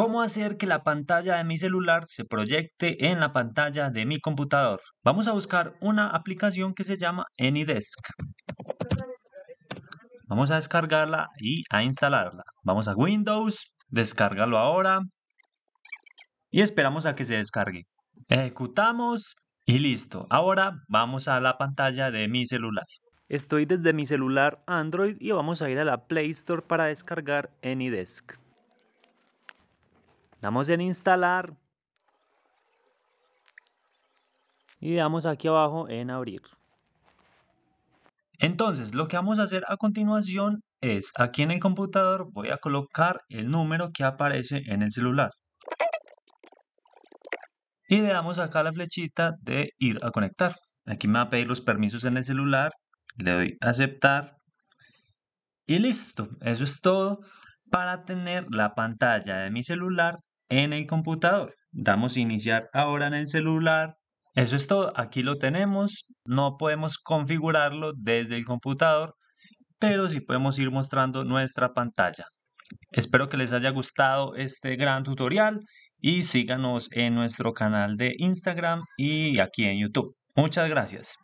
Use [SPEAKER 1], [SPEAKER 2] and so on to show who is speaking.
[SPEAKER 1] ¿Cómo hacer que la pantalla de mi celular se proyecte en la pantalla de mi computador? Vamos a buscar una aplicación que se llama AnyDesk. Vamos a descargarla y a instalarla. Vamos a Windows, descárgalo ahora y esperamos a que se descargue. Ejecutamos y listo. Ahora vamos a la pantalla de mi celular. Estoy desde mi celular Android y vamos a ir a la Play Store para descargar AnyDesk damos en instalar y damos aquí abajo en abrir entonces lo que vamos a hacer a continuación es aquí en el computador voy a colocar el número que aparece en el celular y le damos acá la flechita de ir a conectar aquí me va a pedir los permisos en el celular le doy a aceptar y listo, eso es todo para tener la pantalla de mi celular en el computador. Damos iniciar ahora en el celular. Eso es todo, aquí lo tenemos, no podemos configurarlo desde el computador, pero sí podemos ir mostrando nuestra pantalla. Espero que les haya gustado este gran tutorial y síganos en nuestro canal de Instagram y aquí en YouTube. Muchas gracias.